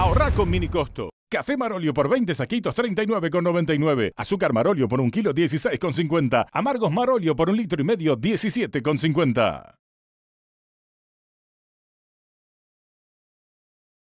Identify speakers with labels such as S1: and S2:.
S1: Ahorrar con minicosto. Café Marolio por 20 saquitos 39,99. Azúcar Marolio por un kilo 16,50. Amargos Marolio por un litro y medio 17,50.